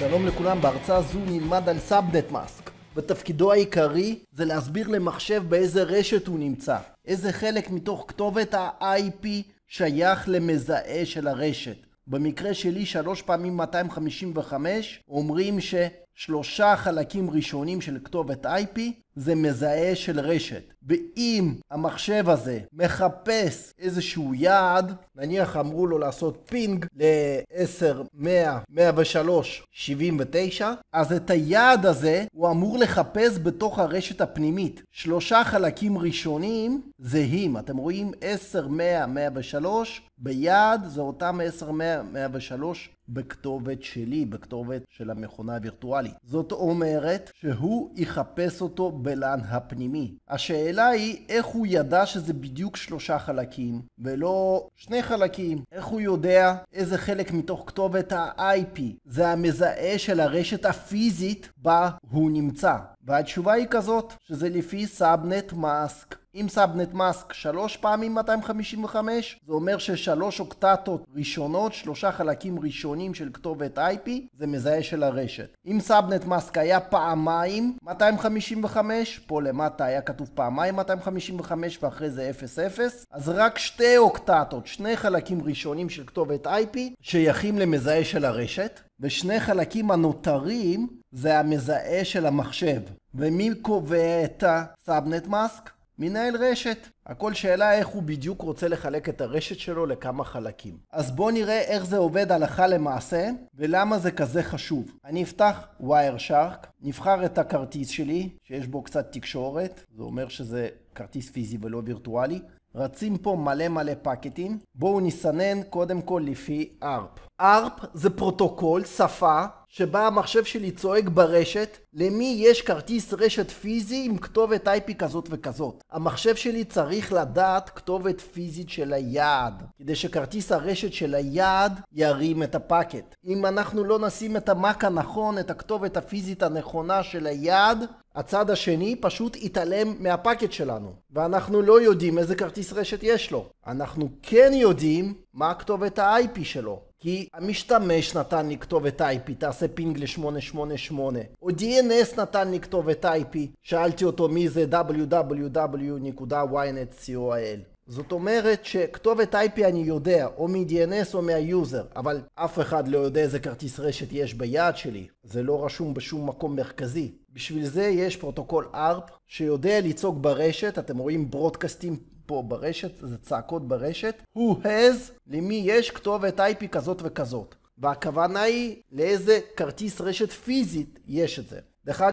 שלום לכולם, בהרצאה זו נלמד על סאבנט מאסק ותפקידו העיקרי זה להסביר למחשב באיזה רשת הוא נמצא איזה חלק מתוך כתובת ה-IP שייך למזהה של הרשת במקרה שלי שלוש פעמים 255 אומרים ש שלושה חלקים ראשונים של כתובת IP זה מזהה של רשת. ואם המחשב הזה מחפש איזשהו יעד, נניח אמרו לו לעשות פינג ל-10, 100, 103, 79, אז את היעד הזה הוא אמור לחפש בתוך הרשת הפנימית. שלושה חלקים ראשונים זהים. אתם רואים 10, 100, 103, ביעד זה אותם 10, 100, 103, בכתובת שלי, בכתובת של המכונה הווירטואלית. זאת אומרת שהוא יחפש אותו בלאן הפנימי. השאלה היא איך הוא ידע שזה בדיוק שלושה חלקים ולא שני חלקים. איך הוא יודע איזה חלק מתוך כתובת ה-IP זה המזהה של הרשת הפיזית בה הוא נמצא. והתשובה היא כזאת, שזה לפי סאבנט מאסק. אם סאבנט מאסק שלוש פעמים 255, זה אומר ששלוש אוקטטות ראשונות, שלושה חלקים ראשונים של כתובת IP, זה מזהה של הרשת. אם סאבנט מאסק היה פעמיים 255, פה למטה היה כתוב פעמיים 255 ואחרי זה 00, אז רק שתי אוקטטות, שני חלקים ראשונים של כתובת IP, שייכים למזהה של הרשת, ושני חלקים הנותרים זה המזהה של המחשב. ומי קובע את הסאבנט מאסק? מנהל רשת. הכל שאלה איך הוא בדיוק רוצה לחלק את הרשת שלו לכמה חלקים. אז בואו נראה איך זה עובד הלכה למעשה, ולמה זה כזה חשוב. אני אפתח Wireshark, נבחר את הכרטיס שלי, שיש בו קצת תקשורת, זה אומר שזה כרטיס פיזי ולא וירטואלי. רצים פה מלא מלא פקטים. בואו נסנן קודם כל לפי ARP. ARP זה פרוטוקול, שפה, שבה המחשב שלי צועק ברשת, למי יש כרטיס רשת פיזי עם כתובת IP כזאת וכזאת. המחשב שלי צריך לדעת כתובת פיזית של היעד, כדי שכרטיס הרשת של היעד ירים את הפאקט. אם אנחנו לא נשים את המאק הנכון, את הכתובת הפיזית הנכונה של היעד, הצד השני פשוט יתעלם מהפאקט שלנו, ואנחנו לא יודעים איזה כרטיס רשת יש לו. אנחנו כן יודעים מה כתובת ה-IP שלו. כי המשתמש נתן לי כתובת IP, תעשה פינג ל-888. או DNS נתן לי כתובת IP, שאלתי אותו מי זה www.ynet.co.il. זאת אומרת שכתובת IP אני יודע, או מ-DNS או מהיוזר, אבל אף אחד לא יודע איזה כרטיס רשת יש ביד שלי. זה לא רשום בשום מקום מרכזי. בשביל זה יש פרוטוקול ARP שיודע לצעוק ברשת, אתם רואים ברודקאסטים פה ברשת, זה צעקות ברשת, who has, למי יש כתובת IP כזאת וכזאת. והכוונה היא לאיזה כרטיס רשת פיזית יש את זה. דרך אגב,